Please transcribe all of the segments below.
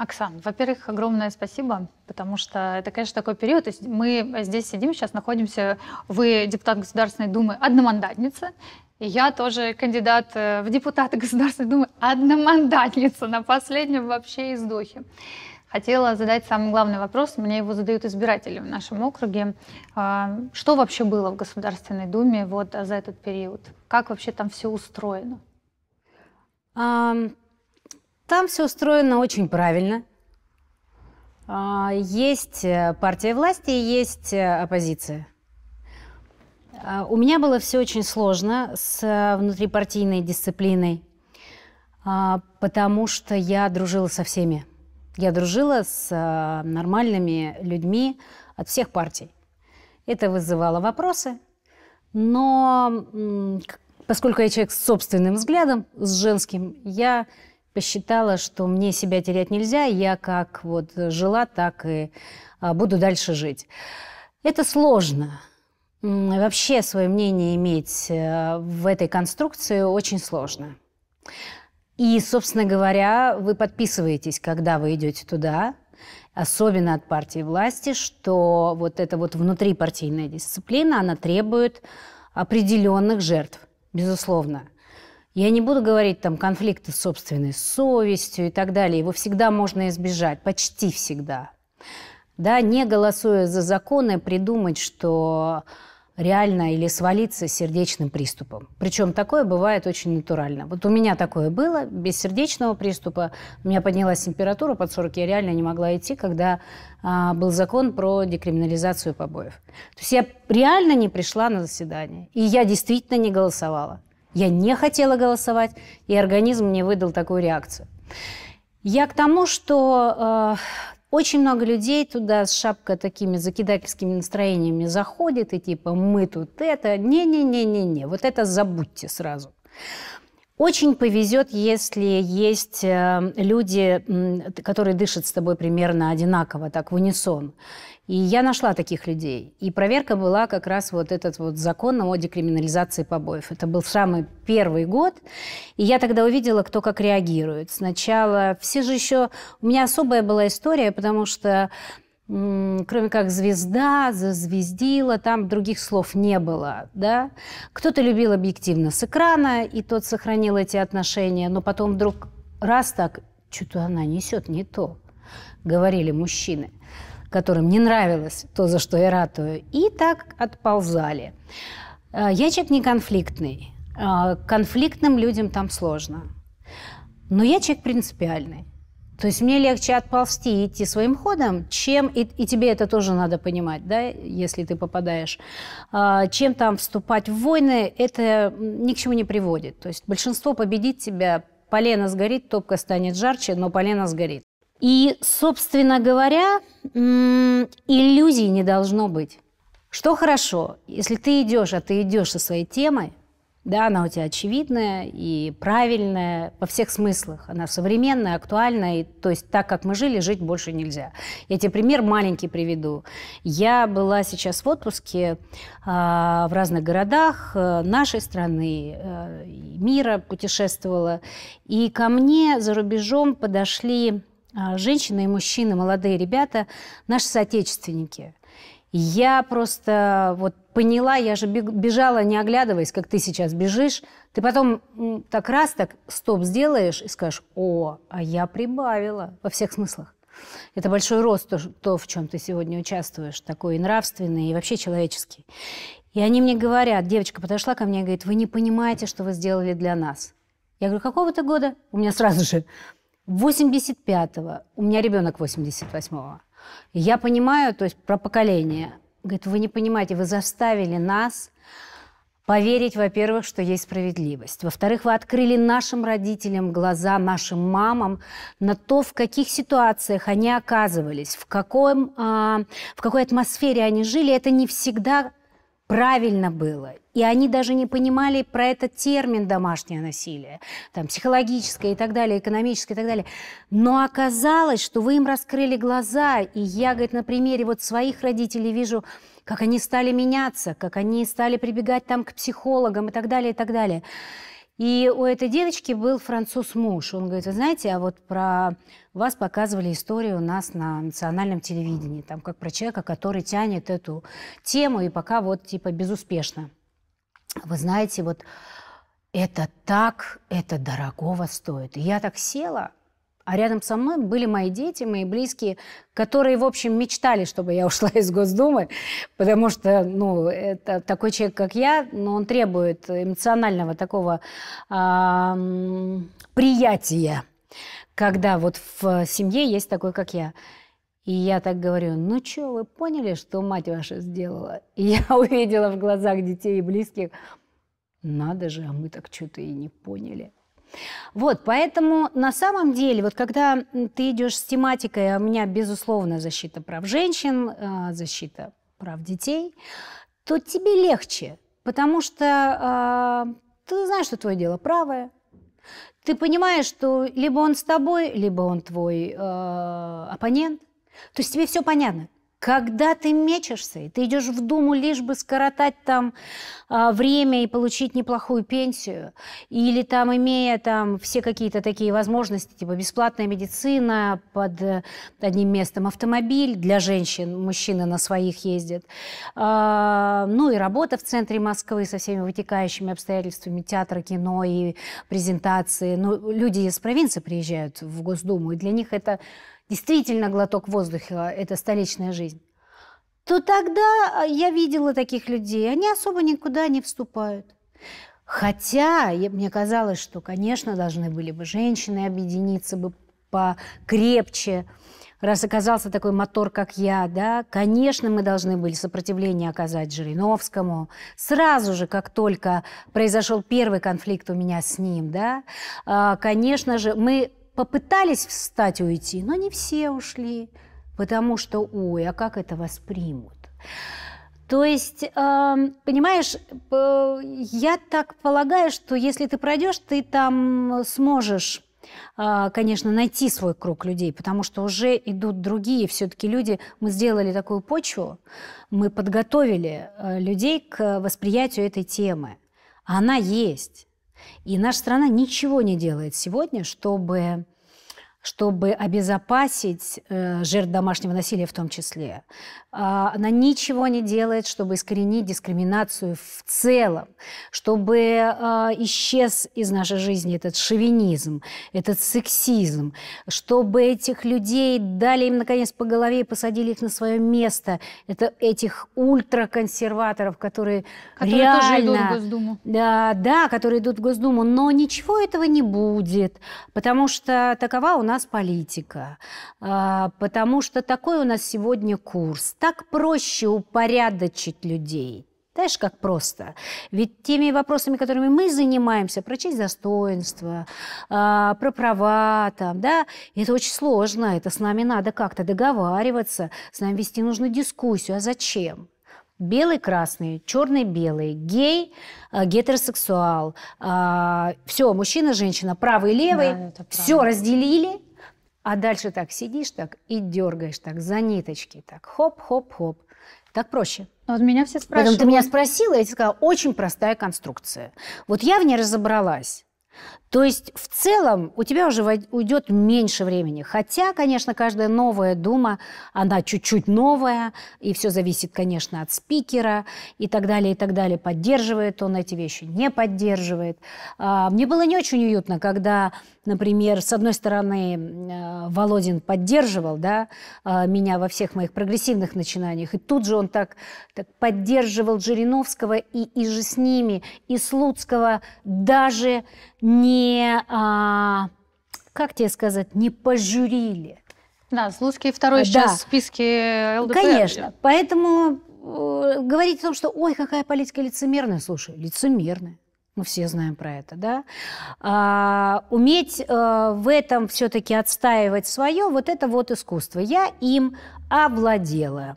Оксан, во-первых, огромное спасибо, потому что это, конечно, такой период. То есть мы здесь сидим, сейчас находимся, вы депутат Государственной Думы, одномандатница, и я тоже кандидат э, в депутаты Государственной Думы, одномандатница на последнем вообще издохе. Хотела задать самый главный вопрос, мне его задают избиратели в нашем округе. А, что вообще было в Государственной Думе вот за этот период? Как вообще там все устроено? Um... Там все устроено очень правильно. А, есть э, партия власти и есть э, оппозиция. А, у меня было все очень сложно с э, внутрипартийной дисциплиной, а, потому что я дружила со всеми. Я дружила с нормальными людьми от всех партий. Это вызывало вопросы, но поскольку я человек с собственным взглядом, с женским, я посчитала, что мне себя терять нельзя, я как вот жила, так и а, буду дальше жить. Это сложно. Вообще свое мнение иметь э, в этой конструкции очень сложно. И, собственно говоря, вы подписываетесь, когда вы идете туда, особенно от партии власти, что вот эта вот внутрипартийная дисциплина, она требует определенных жертв, безусловно. Я не буду говорить там конфликты с собственной совестью и так далее. Его всегда можно избежать, почти всегда. Да, не голосуя за законы, придумать, что реально или свалиться сердечным приступом. Причем такое бывает очень натурально. Вот у меня такое было, без сердечного приступа. У меня поднялась температура под 40, я реально не могла идти, когда а, был закон про декриминализацию побоев. То есть я реально не пришла на заседание, и я действительно не голосовала. Я не хотела голосовать, и организм мне выдал такую реакцию. Я к тому, что э, очень много людей туда с шапкой такими закидательскими настроениями заходит, и типа мы тут это, не-не-не-не-не, вот это забудьте сразу. Очень повезет, если есть э, люди, которые дышат с тобой примерно одинаково, так в унисон. И я нашла таких людей. И проверка была как раз вот этот вот закон о декриминализации побоев. Это был самый первый год. И я тогда увидела, кто как реагирует. Сначала все же еще... У меня особая была история, потому что кроме как звезда, зазвездила, там других слов не было, да. Кто-то любил объективно с экрана, и тот сохранил эти отношения, но потом вдруг раз так, что-то она несет не то, говорили мужчины которым не нравилось то, за что я ратую, и так отползали. Э, я человек не конфликтный. Э, конфликтным людям там сложно. Но я человек принципиальный. То есть мне легче отползти и идти своим ходом, чем, и, и тебе это тоже надо понимать, да, если ты попадаешь, э, чем там вступать в войны, это ни к чему не приводит. То есть большинство победит тебя, полено сгорит, топка станет жарче, но полено сгорит. И, собственно говоря, иллюзий не должно быть. Что хорошо, если ты идешь, а ты идешь со своей темой, да, она у тебя очевидная и правильная во всех смыслах. Она современная, актуальная, и, то есть так, как мы жили, жить больше нельзя. Я тебе пример маленький приведу. Я была сейчас в отпуске э, в разных городах э, нашей страны, э, мира путешествовала, и ко мне за рубежом подошли а, женщины и мужчины, молодые ребята, наши соотечественники. Я просто вот поняла, я же бежала, не оглядываясь, как ты сейчас бежишь. Ты потом так раз так стоп сделаешь и скажешь, о, а я прибавила во всех смыслах. Это большой рост, то, то, в чем ты сегодня участвуешь, такой и нравственный, и вообще человеческий. И они мне говорят, девочка подошла ко мне и говорит, вы не понимаете, что вы сделали для нас. Я говорю, какого то года? У меня сразу же 85-го, у меня ребенок 88-го, я понимаю, то есть про поколение, говорит, вы не понимаете, вы заставили нас поверить, во-первых, что есть справедливость. Во-вторых, вы открыли нашим родителям глаза, нашим мамам на то, в каких ситуациях они оказывались, в, каком, э, в какой атмосфере они жили. Это не всегда правильно было и они даже не понимали про этот термин «домашнее насилие», там, психологическое и так далее, экономическое и так далее. Но оказалось, что вы им раскрыли глаза, и я, говорит, на примере вот своих родителей вижу, как они стали меняться, как они стали прибегать там к психологам и так далее, и так далее. И у этой девочки был француз муж. Он говорит, вы знаете, а вот про вас показывали историю у нас на национальном телевидении, там как про человека, который тянет эту тему, и пока вот типа безуспешно вы знаете, вот это так, это дорогого стоит. И я так села, а рядом со мной были мои дети, мои близкие, которые, в общем, мечтали, чтобы я ушла из Госдумы, потому что, ну, это такой человек, как я, но он требует эмоционального такого приятия, когда вот в семье есть такой, как я. И я так говорю, ну что, вы поняли, что мать ваша сделала? И я увидела в глазах детей и близких, надо же, а мы так что-то и не поняли. Вот, поэтому на самом деле, вот когда ты идешь с тематикой, а у меня, безусловно, защита прав женщин, э, защита прав детей, то тебе легче, потому что э, ты знаешь, что твое дело правое, ты понимаешь, что либо он с тобой, либо он твой э, оппонент, то есть тебе все понятно. Когда ты мечешься, и ты идешь в Думу, лишь бы скоротать там э, время и получить неплохую пенсию, или там, имея там все какие-то такие возможности, типа бесплатная медицина под э, одним местом, автомобиль для женщин, мужчины на своих ездят, э, ну и работа в центре Москвы со всеми вытекающими обстоятельствами, театра, кино и презентации. Ну, люди из провинции приезжают в Госдуму, и для них это действительно глоток воздуха – это столичная жизнь, то тогда а, я видела таких людей. Они особо никуда не вступают. Хотя мне казалось, что, конечно, должны были бы женщины объединиться бы покрепче, раз оказался такой мотор, как я, да, конечно, мы должны были сопротивление оказать Жириновскому. Сразу же, как только произошел первый конфликт у меня с ним, да, а, конечно же, мы попытались встать, уйти, но не все ушли, потому что, ой, а как это воспримут? То есть, эм, понимаешь, э, я так полагаю, что если ты пройдешь, ты там сможешь а, конечно, найти свой круг людей, потому что уже идут другие. Все-таки люди, мы сделали такую почву, мы подготовили э, людей к восприятию этой темы. Она есть. И наша страна ничего не делает сегодня, чтобы чтобы обезопасить э, жертв домашнего насилия в том числе. А, она ничего не делает, чтобы искоренить дискриминацию в целом, чтобы э, исчез из нашей жизни этот шовинизм, этот сексизм, чтобы этих людей дали им наконец по голове и посадили их на свое место. Это этих ультраконсерваторов, которые, которые реально... тоже идут в Госдуму. Да, да, которые идут в Госдуму. Но ничего этого не будет, потому что такова у нас нас политика, а, потому что такой у нас сегодня курс. Так проще упорядочить людей. Знаешь, как просто. Ведь теми вопросами, которыми мы занимаемся, про честь достоинства, а, про права, там, да, это очень сложно, это с нами надо как-то договариваться, с нами вести нужную дискуссию, а зачем? Белый, красный, черный, белый, гей, а, гетеросексуал. все, мужчина, женщина, правый, левый. Да, все разделили, а дальше так сидишь так и дергаешь так за ниточки, так хоп-хоп-хоп. Так проще. Ну, вот меня все спрашивают. Поэтому ты меня спросила, я тебе сказала, очень простая конструкция. Вот я в ней разобралась. То есть в целом у тебя уже уйдет меньше времени. Хотя, конечно, каждая новая дума, она чуть-чуть новая, и все зависит, конечно, от спикера и так далее, и так далее. Поддерживает он эти вещи, не поддерживает. А, мне было не очень уютно, когда, например, с одной стороны, э, Володин поддерживал да, а, меня во всех моих прогрессивных начинаниях, и тут же он так, так поддерживал Жириновского и, и же с ними, и Слуцкого, даже не, а, как тебе сказать, не пожурили. Да, Слуцкий второй да. сейчас в списке ЛДПР. Конечно. Поэтому э, говорить о том, что ой, какая политика лицемерная, слушай, лицемерная. Мы все знаем про это, да. А, уметь а, в этом все-таки отстаивать свое, вот это вот искусство. Я им овладела.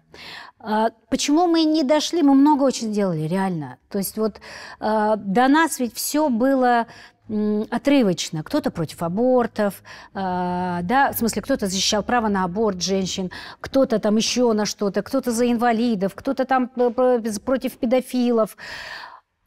А, почему мы не дошли? Мы много очень делали, реально. То есть вот а, до нас ведь все было отрывочно. Кто-то против абортов, э, да, в смысле, кто-то защищал право на аборт женщин, кто-то там еще на что-то, кто-то за инвалидов, кто-то там против педофилов.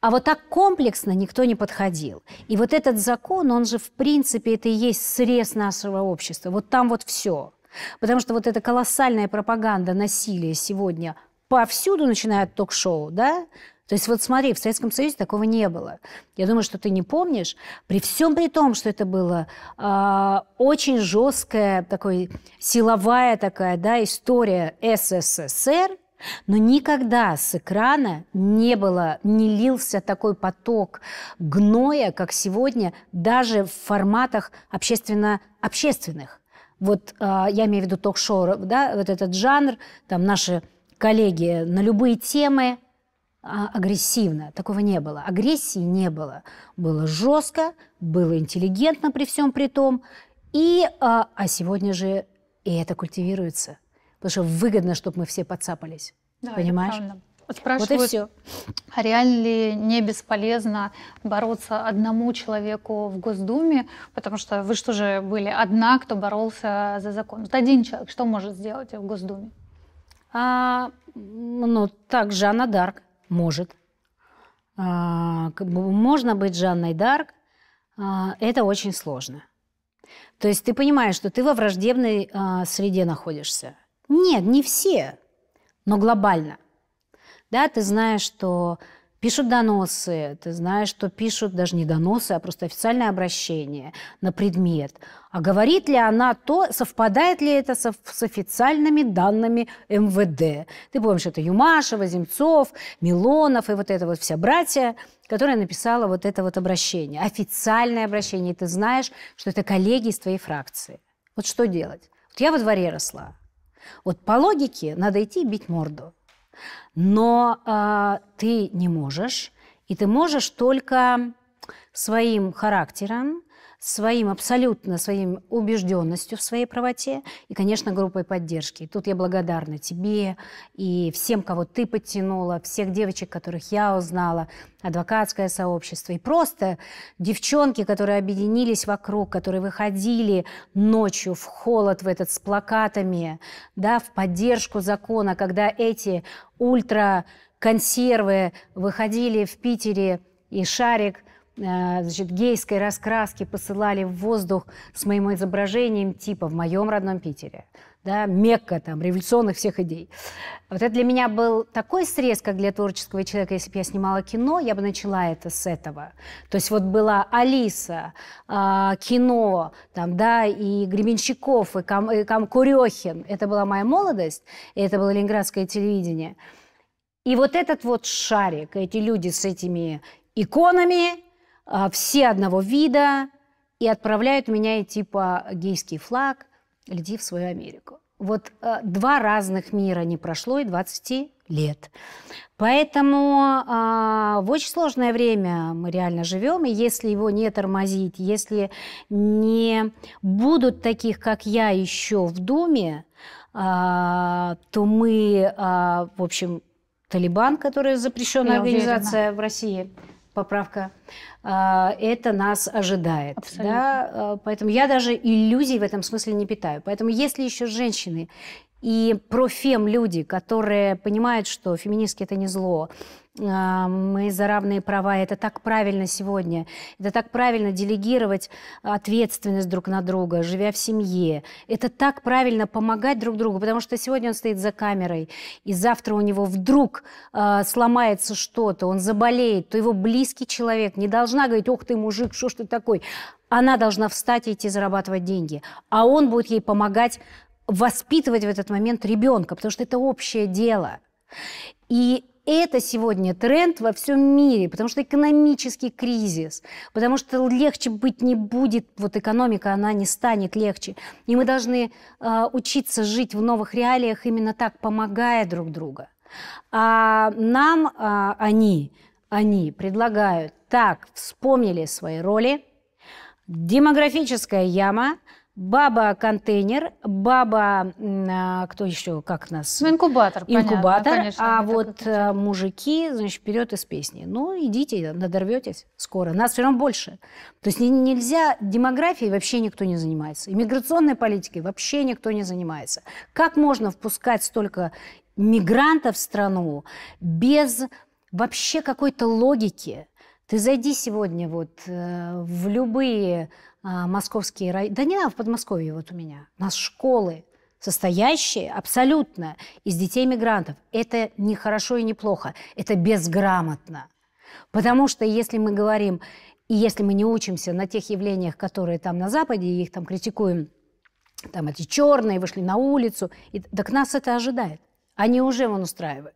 А вот так комплексно никто не подходил. И вот этот закон, он же, в принципе, это и есть срез нашего общества. Вот там вот все. Потому что вот эта колоссальная пропаганда насилия сегодня повсюду, начиная от ток-шоу, да, то есть вот смотри, в Советском Союзе такого не было. Я думаю, что ты не помнишь. При всем при том, что это было э, очень жесткая, такой силовая такая да, история СССР, но никогда с экрана не было, не лился такой поток гноя, как сегодня, даже в форматах общественно-общественных. Вот э, я имею в виду ток-шоу, да, вот этот жанр, там наши коллеги на любые темы, а, агрессивно. Такого не было. Агрессии не было. Было жестко, было интеллигентно при всем при том. И, а, а сегодня же и это культивируется. Потому что выгодно, чтобы мы все подцапались. Да, понимаешь? Вот спрашивают, вот и все. а реально ли не бесполезно бороться одному человеку в Госдуме, потому что вы что же были одна, кто боролся за закон. Вот один человек что может сделать в Госдуме? А, ну, также Анна Дарк. Может. А, можно быть Жанной Дарк. А, это очень сложно. То есть ты понимаешь, что ты во враждебной а, среде находишься. Нет, не все, но глобально. Да, ты знаешь, что Пишут доносы, ты знаешь, что пишут даже не доносы, а просто официальное обращение на предмет. А говорит ли она то, совпадает ли это со, с официальными данными МВД? Ты помнишь, это Юмашева, Земцов, Милонов и вот это вот вся братья, которая написала вот это вот обращение. Официальное обращение. И ты знаешь, что это коллеги из твоей фракции. Вот что делать? Вот я во дворе росла. Вот по логике надо идти и бить морду но э, ты не можешь, и ты можешь только своим характером, своим абсолютно своим убежденностью в своей правоте и, конечно, группой поддержки. И тут я благодарна тебе и всем, кого ты подтянула, всех девочек, которых я узнала, адвокатское сообщество и просто девчонки, которые объединились вокруг, которые выходили ночью в холод в этот с плакатами, да, в поддержку закона, когда эти ультраконсервы выходили в Питере и Шарик – Э, значит, гейской раскраски посылали в воздух с моим изображением типа в моем родном Питере. Да, мекка там, революционных всех идей. Вот это для меня был такой срез, как для творческого человека, если бы я снимала кино, я бы начала это с этого. То есть вот была Алиса, а, кино, там, да, и Гребенщиков, и, Кам, и Кам Курехин. Это была моя молодость, и это было ленинградское телевидение. И вот этот вот шарик, эти люди с этими иконами, а, все одного вида, и отправляют меня идти по гейский флаг, лети в свою Америку. Вот э, два разных мира не прошло и 20 лет. Поэтому э, в очень сложное время мы реально живем, и если его не тормозить, если не будут таких, как я, еще в Думе, э, то мы, э, в общем, Талибан, которая запрещенная я организация уверена. в России, поправка, а, это нас ожидает. Да? А, поэтому я даже иллюзий в этом смысле не питаю. Поэтому если еще женщины и профем люди, которые понимают, что феминистки это не зло, а, мы за равные права. Это так правильно сегодня. Это так правильно делегировать ответственность друг на друга, живя в семье. Это так правильно помогать друг другу, потому что сегодня он стоит за камерой, и завтра у него вдруг э, сломается что-то, он заболеет, то его близкий человек не должна говорить, ох ты мужик, что ж ты такой. Она должна встать и идти зарабатывать деньги. А он будет ей помогать воспитывать в этот момент ребенка, потому что это общее дело. И это сегодня тренд во всем мире, потому что экономический кризис, потому что легче быть не будет, вот экономика, она не станет легче. И мы должны э, учиться жить в новых реалиях именно так, помогая друг друга. А нам а, они, они предлагают так, вспомнили свои роли, демографическая яма, Баба-контейнер, баба, а, кто еще, как нас? Ну, инкубатор, Инкубатор, понятно, конечно, а вот такой. Э, мужики, значит, вперед из песни. Ну, идите, надорветесь скоро. Нас все равно больше. То есть нельзя, демографией вообще никто не занимается. Иммиграционной политикой вообще никто не занимается. Как можно впускать столько мигрантов в страну без вообще какой-то логики? Ты зайди сегодня вот э, в любые а, московские районы, да не а в Подмосковье вот у меня, у нас школы состоящие абсолютно из детей мигрантов. Это не хорошо и не плохо, это безграмотно. Потому что если мы говорим, и если мы не учимся на тех явлениях, которые там на Западе, и их там критикуем, там эти черные вышли на улицу, и, так нас это ожидает. Они уже вон устраивают.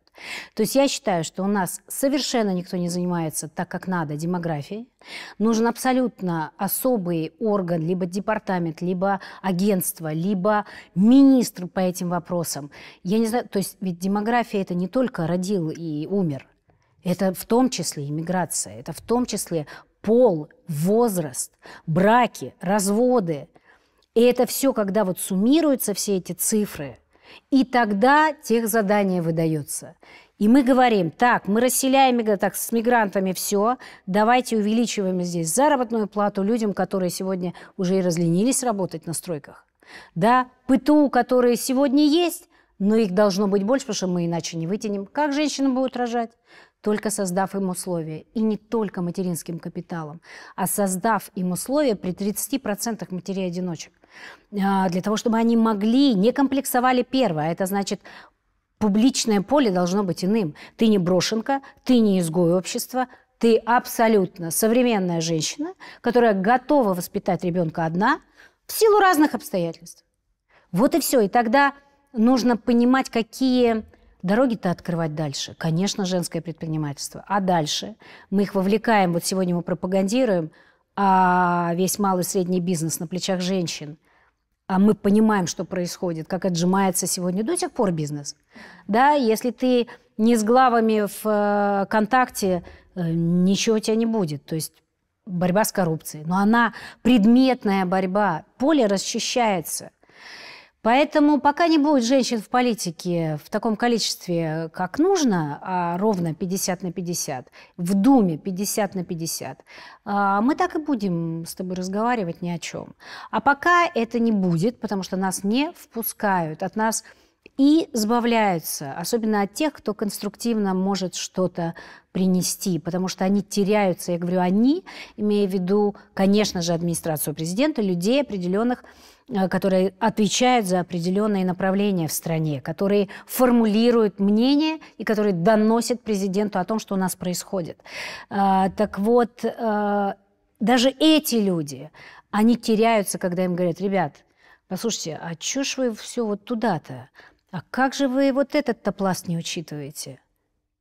То есть я считаю, что у нас совершенно никто не занимается так, как надо, демографией. Нужен абсолютно особый орган, либо департамент, либо агентство, либо министр по этим вопросам. Я не знаю, то есть ведь демография это не только родил и умер. Это в том числе иммиграция, это в том числе пол, возраст, браки, разводы. И это все, когда вот суммируются все эти цифры – и тогда тех задание выдается. И мы говорим, так, мы расселяем так, с мигрантами все, давайте увеличиваем здесь заработную плату людям, которые сегодня уже и разленились работать на стройках. Да, ПТУ, которые сегодня есть, но их должно быть больше, потому что мы иначе не вытянем. Как женщины будут рожать? только создав им условия. И не только материнским капиталом, а создав им условия при 30% матерей-одиночек. А, для того, чтобы они могли, не комплексовали первое. А это значит, публичное поле должно быть иным. Ты не брошенка, ты не изгой общества, ты абсолютно современная женщина, которая готова воспитать ребенка одна в силу разных обстоятельств. Вот и все. И тогда нужно понимать, какие Дороги-то открывать дальше. Конечно, женское предпринимательство. А дальше? Мы их вовлекаем. Вот сегодня мы пропагандируем а весь малый и средний бизнес на плечах женщин. А мы понимаем, что происходит, как отжимается сегодня до сих пор бизнес. Да, если ты не с главами в э, контакте, э, ничего у тебя не будет. То есть борьба с коррупцией. Но она предметная борьба. Поле расчищается – Поэтому пока не будет женщин в политике в таком количестве, как нужно, а ровно 50 на 50, в Думе 50 на 50, а, мы так и будем с тобой разговаривать ни о чем. А пока это не будет, потому что нас не впускают, от нас и сбавляются, особенно от тех, кто конструктивно может что-то принести, потому что они теряются. Я говорю «они», имея в виду, конечно же, администрацию президента, людей определенных, э, которые отвечают за определенные направления в стране, которые формулируют мнение и которые доносят президенту о том, что у нас происходит. А, так вот, э, даже эти люди, они теряются, когда им говорят, ребят, Послушайте, а чё ж вы все вот туда-то? А как же вы вот этот-то пласт не учитываете?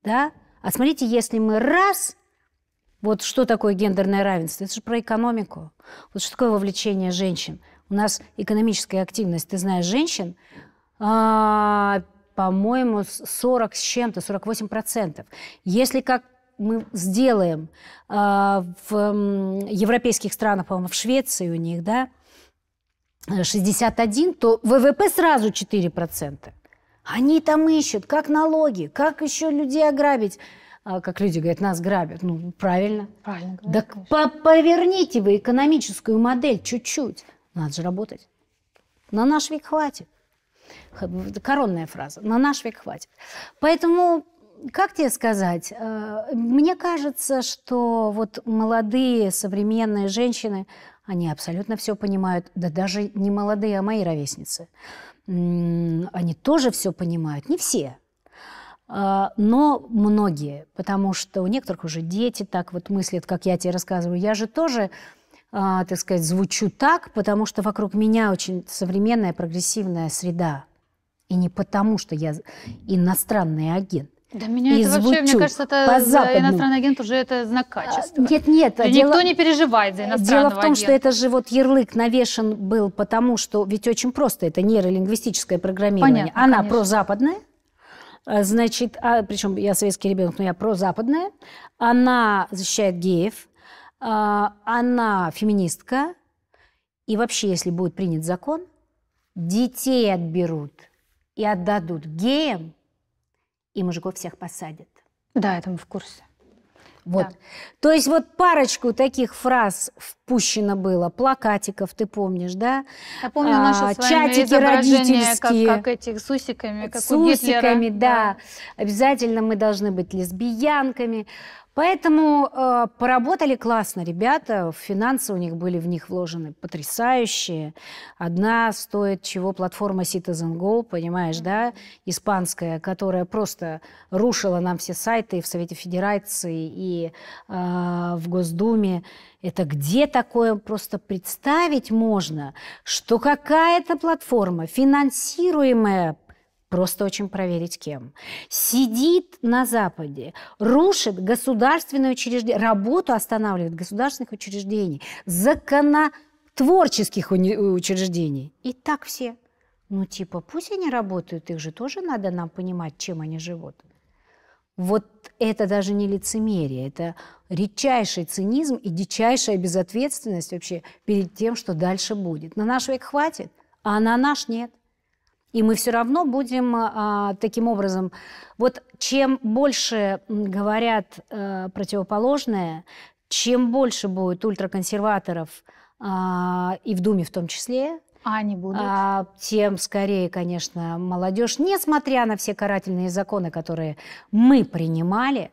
Да? А смотрите, если мы раз... Вот что такое гендерное равенство? Это же про экономику. Вот что такое вовлечение женщин? У нас экономическая активность, ты знаешь, женщин, а, по-моему, 40 с чем-то, 48 процентов. Если как мы сделаем а, в м, европейских странах, по-моему, в Швеции у них, да, 61, то ВВП сразу 4 процента. Они там ищут, как налоги, как еще людей ограбить. А, как люди говорят, нас грабят. Ну, правильно. Правильно. Да по поверните вы экономическую модель чуть-чуть. Надо же работать. На наш век хватит. Коронная фраза. На наш век хватит. Поэтому как тебе сказать? Э, мне кажется, что вот молодые современные женщины, они абсолютно все понимают, да даже не молодые, а мои ровесницы. Они тоже все понимают, не все, а, но многие, потому что у некоторых уже дети так вот мыслят, как я тебе рассказываю. Я же тоже, а, так сказать, звучу так, потому что вокруг меня очень современная прогрессивная среда. И не потому, что я иностранный агент. Да меня и это звучу. вообще, мне кажется, это иностранный агент уже это знак качества. А, нет, нет. Да дело, никто не переживает за иностранного Дело в том, агента. что это же вот ярлык навешен был потому, что ведь очень просто, это нейролингвистическое программирование. Понятно, Она конечно. прозападная, а, значит, а, причем я советский ребенок, но я прозападная. Она защищает геев, а, она феминистка. И вообще, если будет принят закон, детей отберут и отдадут геям, и мужиков всех посадят. Да, это мы в курсе. Вот. Да. То есть вот парочку таких фраз в пущено было, плакатиков, ты помнишь, да? Я помню а, наши а, с вами чатики родительские. Как, как этих с усиками, как с у усиками, Да. да. Обязательно мы должны быть лесбиянками. Поэтому э, поработали классно ребята, финансы у них были в них вложены потрясающие. Одна стоит чего платформа Citizen Go, понимаешь, да, испанская, которая просто рушила нам все сайты в Совете Федерации, и э, в Госдуме. Это где-то такое просто представить можно, что какая-то платформа, финансируемая просто очень проверить кем. Сидит на Западе, рушит государственные учреждения, работу останавливает государственных учреждений, законотворческих учреждений. И так все. Ну типа, пусть они работают, их же тоже надо нам понимать, чем они живут. Вот это даже не лицемерие, это редчайший цинизм и дичайшая безответственность вообще перед тем, что дальше будет. На наш век хватит, а на наш нет. И мы все равно будем а, таким образом... Вот чем больше говорят а, противоположное, чем больше будет ультраконсерваторов, а, и в Думе в том числе, а они будут? А, тем скорее, конечно, молодежь, несмотря на все карательные законы, которые мы принимали,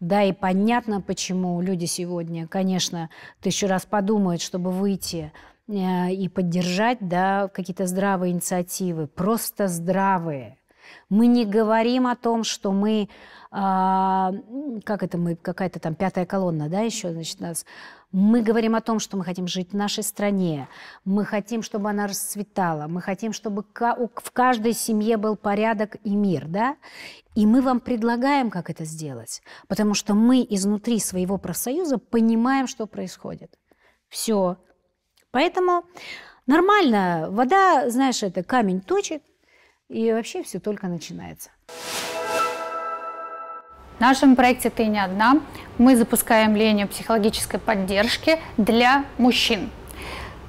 да, и понятно, почему люди сегодня, конечно, тысячу раз подумают, чтобы выйти э, и поддержать да, какие-то здравые инициативы, просто здравые. Мы не говорим о том, что мы, а, как это мы, какая-то там пятая колонна, да, еще, значит, нас мы говорим о том, что мы хотим жить в нашей стране, мы хотим, чтобы она расцветала, мы хотим, чтобы в каждой семье был порядок и мир, да? И мы вам предлагаем, как это сделать, потому что мы изнутри своего профсоюза понимаем, что происходит. Все. Поэтому нормально, вода, знаешь, это камень точит, и вообще все только начинается. В нашем проекте «Ты не одна» мы запускаем линию психологической поддержки для мужчин.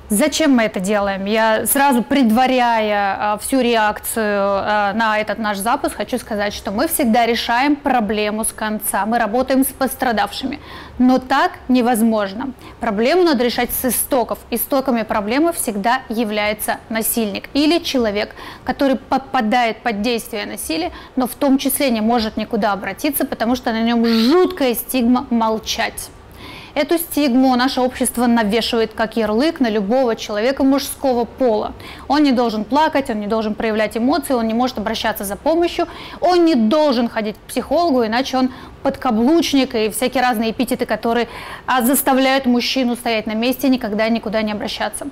Зачем мы это делаем? Я сразу предваряя а, всю реакцию а, на этот наш запуск, хочу сказать, что мы всегда решаем проблему с конца. Мы работаем с пострадавшими. Но так невозможно. Проблему надо решать с истоков. Истоками проблемы всегда является насильник или человек, который попадает под действие насилия, но в том числе не может никуда обратиться, потому что на нем жуткая стигма молчать. Эту стигму наше общество навешивает как ярлык на любого человека мужского пола. Он не должен плакать, он не должен проявлять эмоции, он не может обращаться за помощью, он не должен ходить к психологу, иначе он подкаблучник и всякие разные эпитеты, которые а, заставляют мужчину стоять на месте и никогда никуда не обращаться.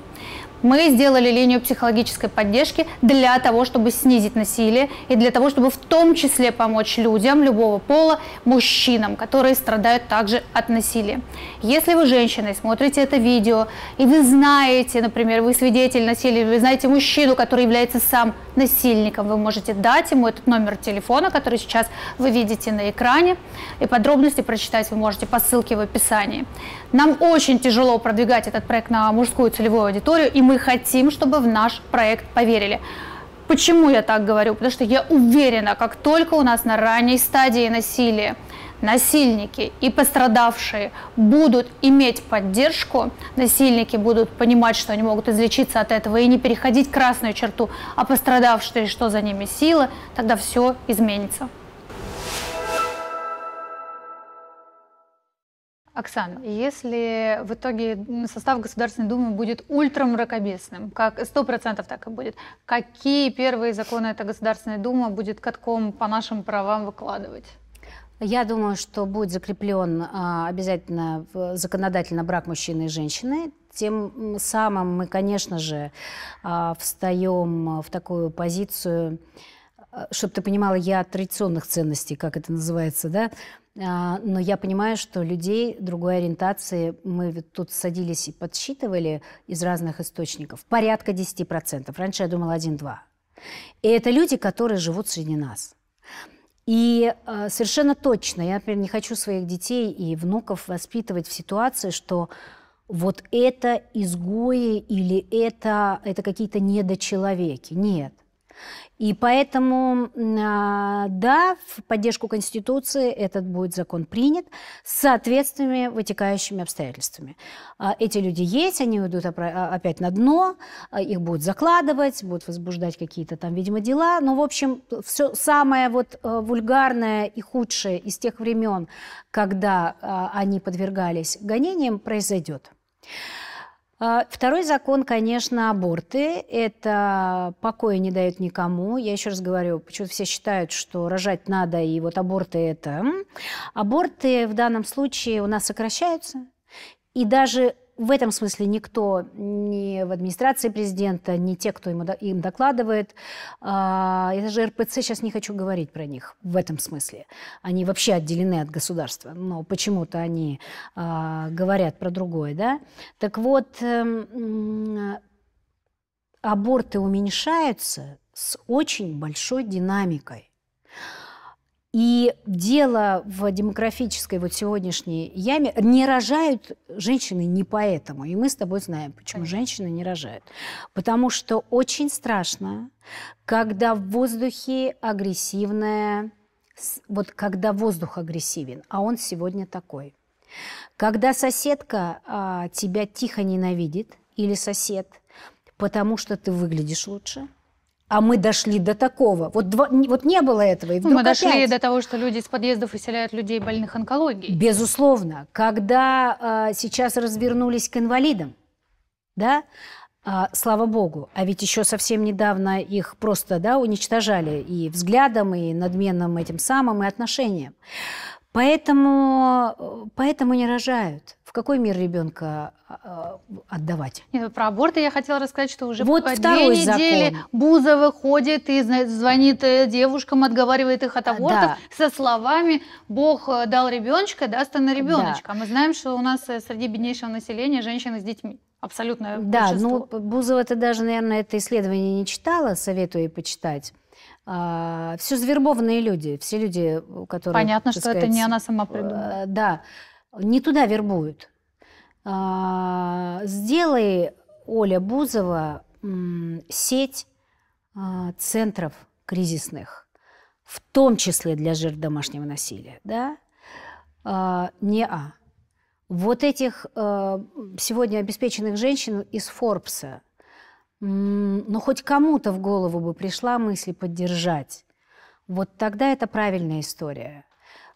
Мы сделали линию психологической поддержки для того, чтобы снизить насилие и для того, чтобы в том числе помочь людям любого пола, мужчинам, которые страдают также от насилия. Если вы женщина и смотрите это видео, и вы знаете, например, вы свидетель насилия, вы знаете мужчину, который является сам насильником, вы можете дать ему этот номер телефона, который сейчас вы видите на экране, и подробности прочитать вы можете по ссылке в описании. Нам очень тяжело продвигать этот проект на мужскую целевую аудиторию, и мы хотим, чтобы в наш проект поверили. Почему я так говорю? Потому что я уверена, как только у нас на ранней стадии насилия насильники и пострадавшие будут иметь поддержку, насильники будут понимать, что они могут излечиться от этого и не переходить красную черту, а пострадавшие, что за ними сила, тогда все изменится. Оксана, если в итоге ну, состав Государственной Думы будет ультрамракобесным, как сто процентов так и будет, какие первые законы эта Государственная Дума будет катком по нашим правам выкладывать? Я думаю, что будет закреплен а, обязательно законодательно брак мужчины и женщины. Тем самым мы, конечно же, а, встаем в такую позицию, а, чтобы ты понимала, я от традиционных ценностей, как это называется, да, а, но я понимаю, что людей другой ориентации, мы тут садились и подсчитывали из разных источников, порядка 10%. Раньше я думала 1-2. И это люди, которые живут среди нас. И а, совершенно точно, я, например, не хочу своих детей и внуков воспитывать в ситуации, что вот это изгои или это, это какие-то недочеловеки. Нет. И поэтому, а, да, в поддержку Конституции этот будет закон принят с соответственными вытекающими обстоятельствами. А, эти люди есть, они уйдут а, опять на дно, их будут закладывать, будут возбуждать какие-то там, видимо, дела. Но, ну, в общем, все самое вот э, вульгарное и худшее из тех времен, когда они подвергались гонениям, произойдет. А, второй закон, конечно, аборты. Это покоя не дают никому. Я еще раз говорю, почему все считают, что рожать надо, и вот аборты это. Аборты в данном случае у нас сокращаются. И даже в этом смысле никто ни в администрации президента, ни те, кто ему, им докладывает. Это а, же РПЦ сейчас не хочу говорить про них в этом смысле. Они вообще отделены от государства, но почему-то они а, говорят про другое. Да? Так вот, эм, аборты уменьшаются с очень большой динамикой. И дело в демографической вот сегодняшней яме не рожают женщины не поэтому. И мы с тобой знаем, почему Конечно. женщины не рожают. Потому что очень страшно, когда в воздухе агрессивная... Вот когда воздух агрессивен, а он сегодня такой. Когда соседка а, тебя тихо ненавидит или сосед, потому что ты выглядишь лучше – а мы дошли до такого. Вот, два, вот не было этого. И ну, вдруг мы дошли опять. до того, что люди из подъездов выселяют людей больных онкологией. Безусловно. Когда э, сейчас развернулись к инвалидам, да, а, слава богу, а ведь еще совсем недавно их просто да, уничтожали и взглядом, и надменным этим самым, и отношением. Поэтому, э, поэтому не рожают. В какой мир ребенка а, а, отдавать? Нет, ну, про аборты я хотела рассказать, что уже вот по две недели закон. Бузова ходит и звонит э, девушкам, отговаривает их от а, абортов да. со словами «Бог э, дал ребеночка, даст она ребеночка». Да. А мы знаем, что у нас среди беднейшего населения женщины с детьми. Абсолютно Да, ну, большинство. ну Бузова это даже, наверное, это исследование не читала, советую ей почитать. А, все завербованные люди, все люди, которые... Понятно, что сказать, это не она сама э, придумала. Да, не туда вербуют. А, сделай, Оля Бузова, сеть а, центров кризисных, в том числе для жертв домашнего насилия, да? А, не а. Вот этих э, сегодня обеспеченных женщин из Форбса – но хоть кому-то в голову бы пришла мысль поддержать, вот тогда это правильная история.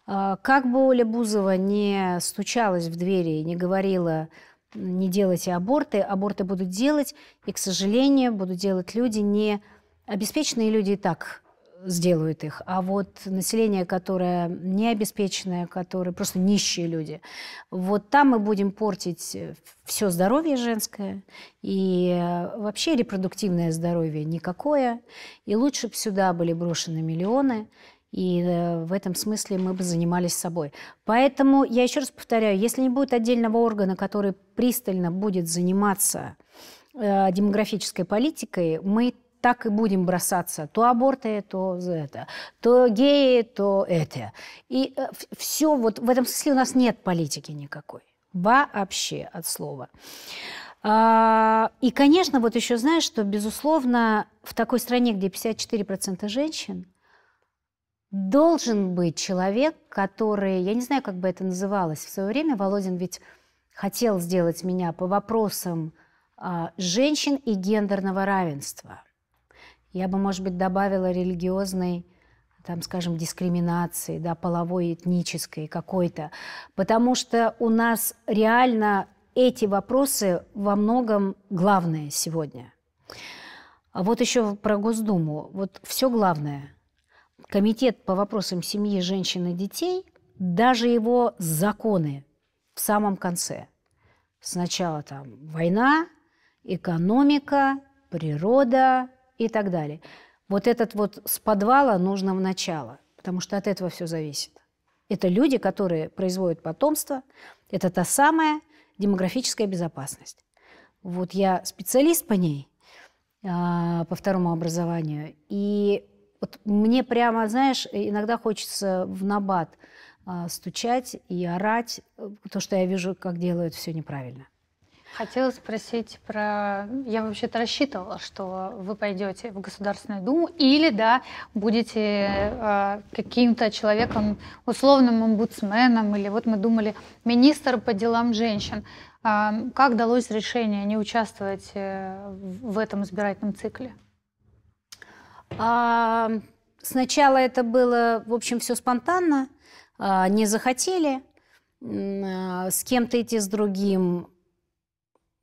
А, как бы Оля Бузова не стучалась в двери и не говорила, не делайте аборты, аборты будут делать, и, к сожалению, будут делать люди не... Обеспеченные люди и так сделают их. А вот население, которое не обеспеченное, которое просто нищие люди, вот там мы будем портить э, все здоровье женское и э, вообще репродуктивное здоровье никакое. И лучше бы сюда были брошены миллионы. И э, в этом смысле мы бы занимались собой. Поэтому я еще раз повторяю, если не будет отдельного органа, который пристально будет заниматься демографической политикой, мы так и будем бросаться. То аборты, то это, то геи, то это. И э, все вот в этом смысле у нас нет политики никакой. Вообще от слова. А, и, конечно, вот еще знаешь, что, безусловно, в такой стране, где 54% женщин, должен быть человек, который, я не знаю, как бы это называлось в свое время, Володин ведь хотел сделать меня по вопросам а, женщин и гендерного равенства – я бы, может быть, добавила религиозной там, скажем, дискриминации, да, половой, этнической какой-то. Потому что у нас реально эти вопросы во многом главные сегодня. А вот еще про Госдуму. Вот все главное. Комитет по вопросам семьи, женщин и детей, даже его законы в самом конце. Сначала там война, экономика, природа, и так далее. Вот этот вот с подвала нужно в начало, потому что от этого все зависит. Это люди, которые производят потомство, это та самая демографическая безопасность. Вот я специалист по ней, а, по второму образованию, и вот мне прямо, знаешь, иногда хочется в набат а, стучать и орать, э, то, что я вижу, как делают все неправильно. Хотела спросить про... Я вообще-то рассчитывала, что вы пойдете в Государственную Думу или, да, будете э, каким-то человеком, условным омбудсменом, или вот мы думали, министр по делам женщин. Э, как далось решение не участвовать э, в этом избирательном цикле? А, сначала это было, в общем, все спонтанно. А, не захотели а, с кем-то идти с другим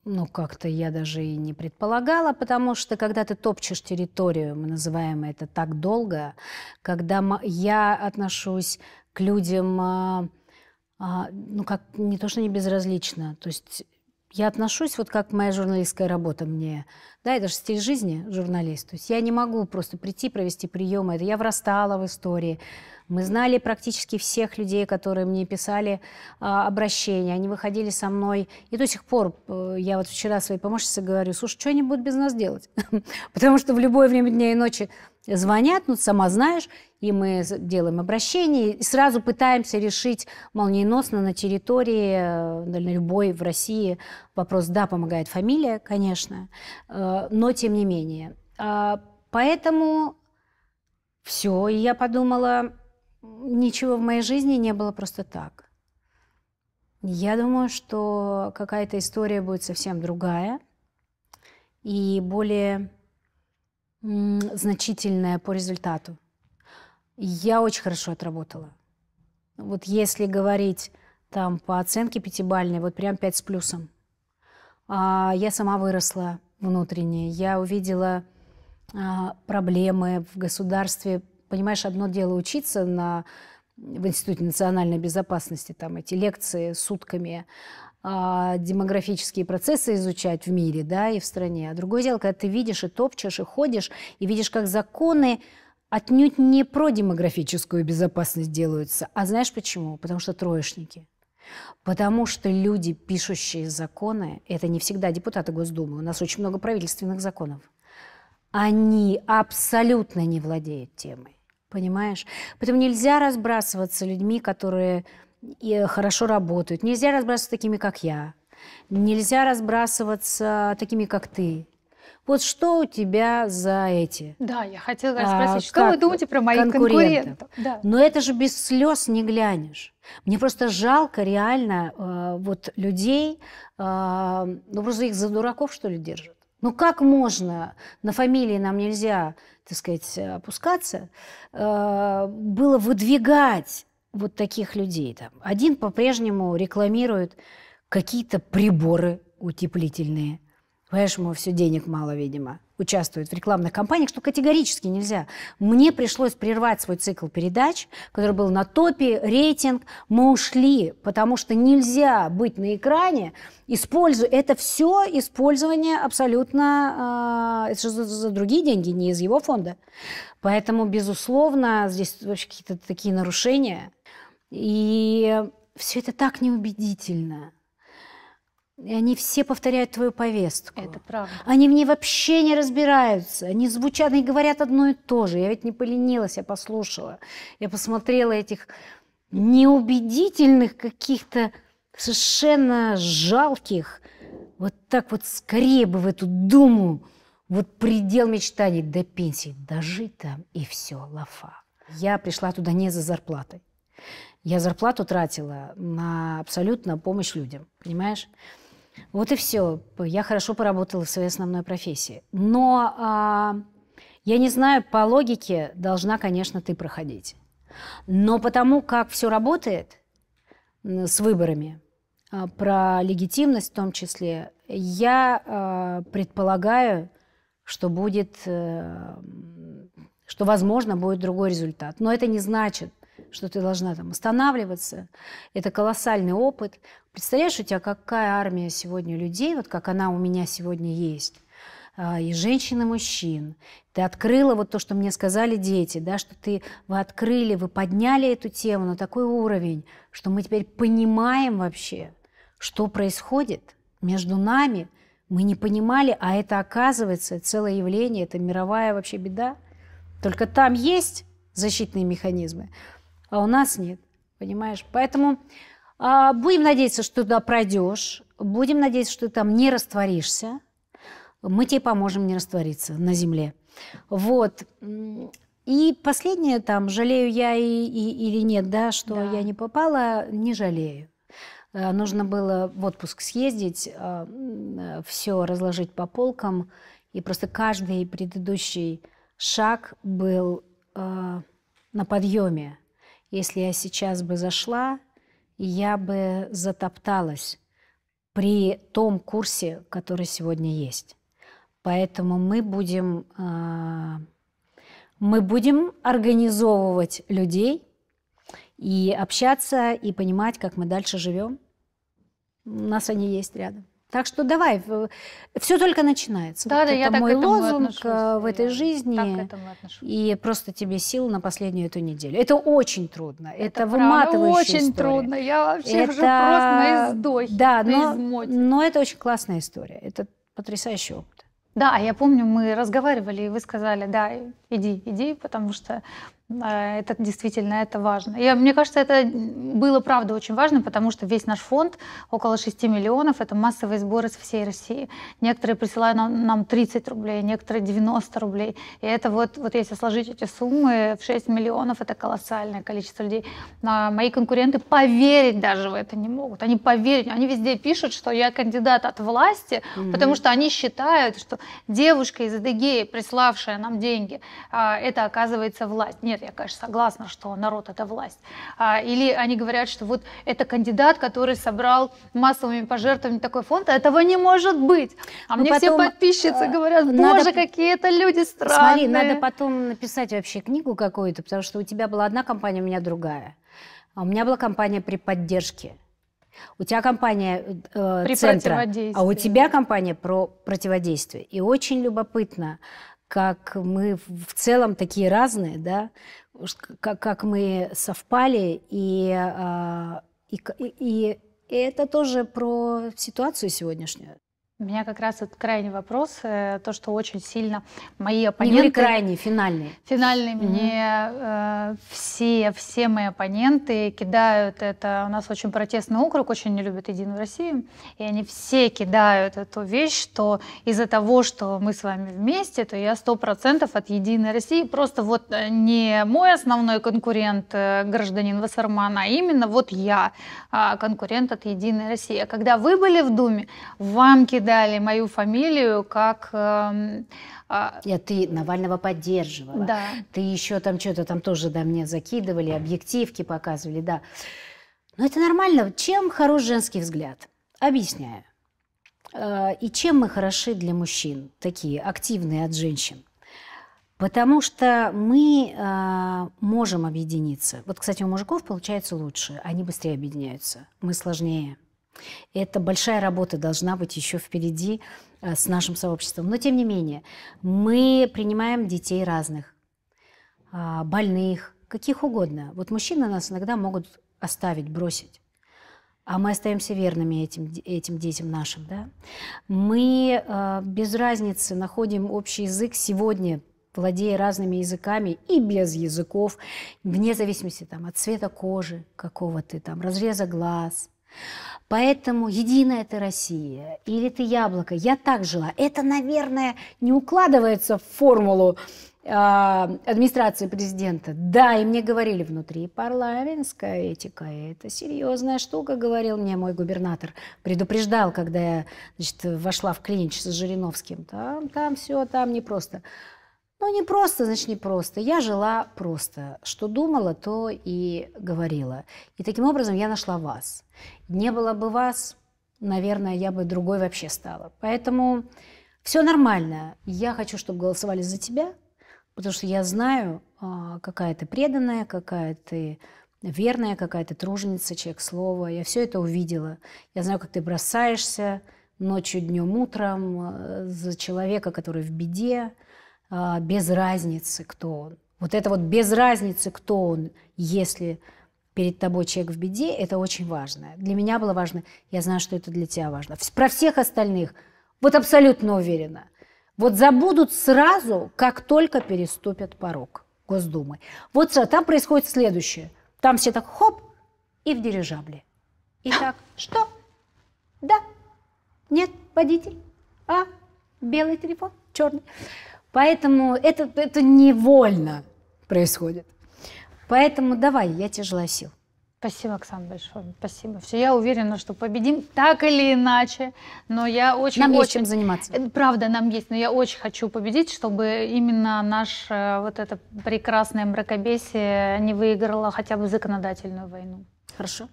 ну, как-то я даже и не предполагала, потому что когда ты топчешь территорию, мы называем это так долго, когда я отношусь к людям, а, а, ну, как не то, что не безразлично, то есть я отношусь, вот как моя журналистская работа мне, да, это же стиль жизни журналист, то есть я не могу просто прийти, провести приемы, это я врастала в истории, мы знали практически всех людей, которые мне писали э, обращения. Они выходили со мной. И до сих пор э, я вот вчера своей помощнице говорю, слушай, что они будут без нас делать? Потому что в любое время дня и ночи звонят, ну, сама знаешь, и мы делаем обращение, и сразу пытаемся решить молниеносно на территории, э, на любой в России вопрос. Да, помогает фамилия, конечно, э, но тем не менее. А, поэтому все, и я подумала, ничего в моей жизни не было просто так. Я думаю, что какая-то история будет совсем другая и более значительная по результату. Я очень хорошо отработала. Вот если говорить там по оценке пятибальной, вот прям пять с плюсом. А я сама выросла внутренне. Я увидела а, проблемы в государстве, понимаешь, одно дело учиться на, в Институте национальной безопасности, там эти лекции сутками, а, демографические процессы изучать в мире, да, и в стране. А другое дело, когда ты видишь и топчешь, и ходишь, и видишь, как законы отнюдь не про демографическую безопасность делаются. А знаешь почему? Потому что троечники. Потому что люди, пишущие законы, это не всегда депутаты Госдумы, у нас очень много правительственных законов, они абсолютно не владеют темой понимаешь? Поэтому нельзя разбрасываться людьми, которые э, хорошо работают. Нельзя разбрасываться такими, как я. Нельзя разбрасываться такими, как ты. Вот что у тебя за эти? Да, я хотела а, спросить, а, что вы думаете про моих конкурентов? конкурентов? Да. Но это же без слез не глянешь. Мне просто жалко реально э, вот людей, э, ну просто их за дураков что ли держат? Ну как можно? На фамилии нам нельзя, так сказать, опускаться. Э, было выдвигать вот таких людей. Там. Один по-прежнему рекламирует какие-то приборы утеплительные. Поэтому все денег мало, видимо, участвует в рекламных кампаниях, что категорически нельзя. Мне пришлось прервать свой цикл передач, который был на топе, рейтинг. Мы ушли, потому что нельзя быть на экране, используя... Это все использование абсолютно... Э, это за, за другие деньги, не из его фонда. Поэтому, безусловно, здесь вообще какие-то такие нарушения. И все это так неубедительно. И они все повторяют твою повестку. Это правда. Они в ней вообще не разбираются. Они звучат, они говорят одно и то же. Я ведь не поленилась, я послушала. Я посмотрела этих неубедительных каких-то совершенно жалких. Вот так вот скорее бы в эту думу, вот предел мечтаний до пенсии, дожить там и все, лафа. Я пришла туда не за зарплатой. Я зарплату тратила на абсолютно помощь людям, понимаешь? Вот и все. Я хорошо поработала в своей основной профессии. Но а, я не знаю, по логике должна, конечно, ты проходить. Но потому как все работает с выборами, а, про легитимность в том числе, я а, предполагаю, что будет, а, что возможно будет другой результат. Но это не значит, что ты должна там останавливаться. Это колоссальный опыт. Представляешь, у тебя какая армия сегодня людей, вот как она у меня сегодня есть а, и женщин, и мужчин. Ты открыла вот то, что мне сказали дети, да, что ты, вы открыли, вы подняли эту тему на такой уровень, что мы теперь понимаем вообще, что происходит между нами. Мы не понимали, а это оказывается целое явление, это мировая вообще беда. Только там есть защитные механизмы а у нас нет, понимаешь? Поэтому а, будем надеяться, что туда пройдешь, будем надеяться, что ты там не растворишься. Мы тебе поможем не раствориться на земле. Вот. И последнее там, жалею я и, и, или нет, да, что да. я не попала, не жалею. Э, нужно было в отпуск съездить, э, э, все разложить по полкам, и просто каждый предыдущий шаг был на подъеме если я сейчас бы зашла, я бы затопталась при том курсе, который сегодня есть. Поэтому мы будем, а, мы будем организовывать людей и общаться, и понимать, как мы дальше живем. У нас они есть рядом. Так что давай, все только начинается. Да, вот да, это я мой так лозунг э, в этой жизни. Так к этому отношусь. И просто тебе сил на последнюю эту неделю. Это очень трудно. Это, это выматывающая очень история. трудно. Я вообще это... уже просто на издохе. Да, на но, измоте. но это очень классная история. Это потрясающий опыт. Да, я помню, мы разговаривали, и вы сказали, да, иди, иди, потому что а, это действительно, это важно. И, мне кажется, это было, правда, очень важно, потому что весь наш фонд, около 6 миллионов, это массовые сборы со всей России. Некоторые присылают нам, нам 30 рублей, некоторые 90 рублей. И это вот, вот если сложить эти суммы, в 6 миллионов это колоссальное количество людей. А мои конкуренты поверить даже в это не могут. Они поверить, они везде пишут, что я кандидат от власти, угу. потому что они считают, что девушка из Адыгеи, приславшая нам деньги, а, это оказывается власть. Нет, нет, я, конечно, согласна, что народ это власть. А, или они говорят, что вот это кандидат, который собрал массовыми пожертвованиями такой фонд, этого не может быть. А Но ну, мне потом, все подписчицы э, говорят, боже, надо, какие-то люди странные. Смотри, надо потом написать вообще книгу какую-то, потому что у тебя была одна компания, у меня другая. А у меня была компания при поддержке. У тебя компания э, При центра, а у тебя компания про противодействие. И очень любопытно, как мы в целом такие разные, да, как, как мы совпали, и, а, и, и, и это тоже про ситуацию сегодняшнюю. У меня как раз этот крайний вопрос, э, то, что очень сильно мои оппоненты... Не крайний, финальный. Финальный. Mm-hmm. Мне э, все, все мои оппоненты кидают это... У нас очень протестный округ, очень не любят Единую Россию. И они все кидают эту вещь, что из-за того, что мы с вами вместе, то я сто процентов от Единой России. Просто вот э, не мой основной конкурент, э, гражданин Вассерман, а именно вот я, а, конкурент от Единой России. А когда вы были в Думе, вам кидали кидали мою фамилию как... Э, э, ты Навального поддерживала. Да. Ты еще там что-то там тоже, да, мне закидывали, объективки показывали, да. Но это нормально. Чем хорош женский взгляд? Объясняю. Э, и чем мы хороши для мужчин, такие активные от женщин? Потому что мы э, можем объединиться. Вот, кстати, у мужиков получается лучше, они быстрее объединяются, мы сложнее. Это большая работа должна быть еще впереди э, с нашим сообществом. Но тем не менее, мы принимаем детей разных, а, больных, каких угодно. Вот мужчины нас иногда могут оставить, бросить. А мы остаемся верными этим, этим детям нашим. Да? Мы э, без разницы находим общий язык сегодня, владея разными языками и без языков, вне зависимости там, от цвета кожи какого ты, там, разреза глаз, Поэтому «Единая ты Россия» или «Ты яблоко», «Я так жила» – это, наверное, не укладывается в формулу э, администрации президента. Да, и мне говорили, внутри парламентская этика, это серьезная штука, говорил мне мой губернатор, предупреждал, когда я значит, вошла в клинич с Жириновским, там, там все, там непросто. Ну, не просто, значит, не просто. Я жила просто. Что думала, то и говорила. И таким образом я нашла вас. Не было бы вас, наверное, я бы другой вообще стала. Поэтому все нормально. Я хочу, чтобы голосовали за тебя, потому что я знаю, а, какая ты преданная, какая ты верная, какая ты труженица, человек слова. Я все это увидела. Я знаю, как ты бросаешься ночью, днем, утром а, за человека, который в беде, а, без разницы, кто он. Вот это вот без разницы, кто он, если перед тобой человек в беде, это очень важно. Для меня было важно, я знаю, что это для тебя важно. Про всех остальных вот абсолютно уверена. Вот забудут сразу, как только переступят порог Госдумы. Вот там происходит следующее. Там все так хоп и в дирижабле. И так, что? Да? Нет? Водитель? А? Белый телефон? Черный? Поэтому это, это невольно происходит. Поэтому давай, я тебе желаю сил. Спасибо, Оксана, большое. Спасибо. Все, я уверена, что победим так или иначе. Но я очень... Нам очень, есть чем заниматься. Э, правда, нам есть. Но я очень хочу победить, чтобы именно наш вот это прекрасное мракобесие не выиграло хотя бы законодательную войну. Хорошо.